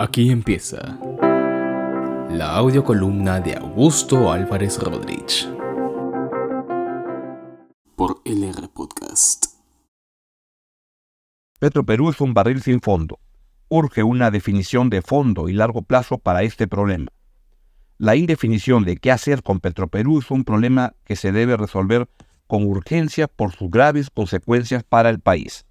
Aquí empieza la columna de Augusto Álvarez Rodríguez por LR Podcast. Petroperú es un barril sin fondo. Urge una definición de fondo y largo plazo para este problema. La indefinición de qué hacer con Petroperú es un problema que se debe resolver con urgencia por sus graves consecuencias para el país.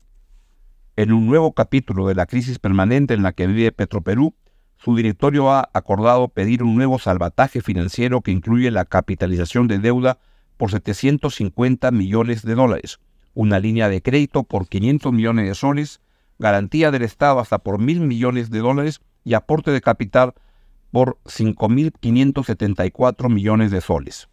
En un nuevo capítulo de la crisis permanente en la que vive Petroperú, su directorio ha acordado pedir un nuevo salvataje financiero que incluye la capitalización de deuda por 750 millones de dólares, una línea de crédito por 500 millones de soles, garantía del Estado hasta por 1.000 millones de dólares y aporte de capital por 5.574 millones de soles.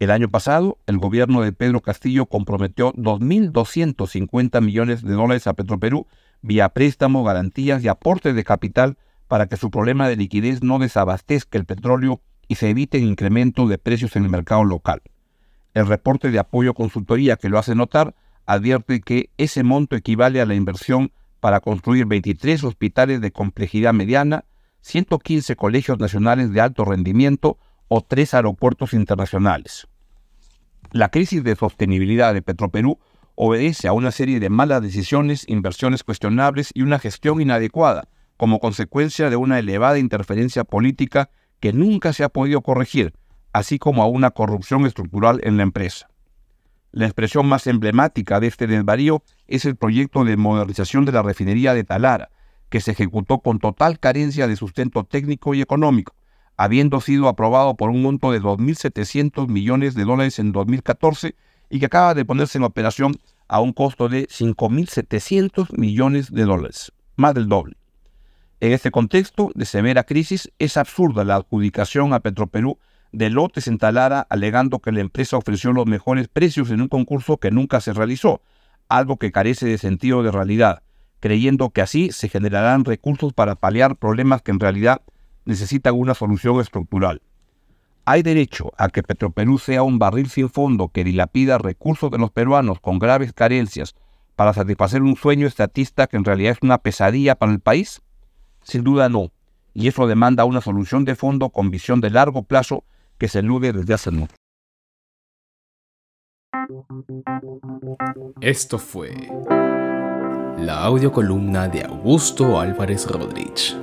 El año pasado, el gobierno de Pedro Castillo comprometió 2.250 millones de dólares a Petroperú vía préstamo, garantías y aportes de capital para que su problema de liquidez no desabastezca el petróleo y se eviten incremento de precios en el mercado local. El reporte de apoyo consultoría que lo hace notar advierte que ese monto equivale a la inversión para construir 23 hospitales de complejidad mediana, 115 colegios nacionales de alto rendimiento o tres aeropuertos internacionales. La crisis de sostenibilidad de Petroperú obedece a una serie de malas decisiones, inversiones cuestionables y una gestión inadecuada, como consecuencia de una elevada interferencia política que nunca se ha podido corregir, así como a una corrupción estructural en la empresa. La expresión más emblemática de este desvarío es el proyecto de modernización de la refinería de Talara, que se ejecutó con total carencia de sustento técnico y económico, habiendo sido aprobado por un monto de 2.700 millones de dólares en 2014 y que acaba de ponerse en operación a un costo de 5.700 millones de dólares, más del doble. En este contexto de severa crisis, es absurda la adjudicación a Petroperú de lotes en Talara alegando que la empresa ofreció los mejores precios en un concurso que nunca se realizó, algo que carece de sentido de realidad, creyendo que así se generarán recursos para paliar problemas que en realidad necesita una solución estructural. Hay derecho a que Petroperú sea un barril sin fondo que dilapida recursos de los peruanos con graves carencias para satisfacer un sueño estatista que en realidad es una pesadilla para el país? Sin duda no, y eso demanda una solución de fondo con visión de largo plazo que se elude desde hace mucho. Esto fue la audiocolumna de Augusto Álvarez Rodríguez.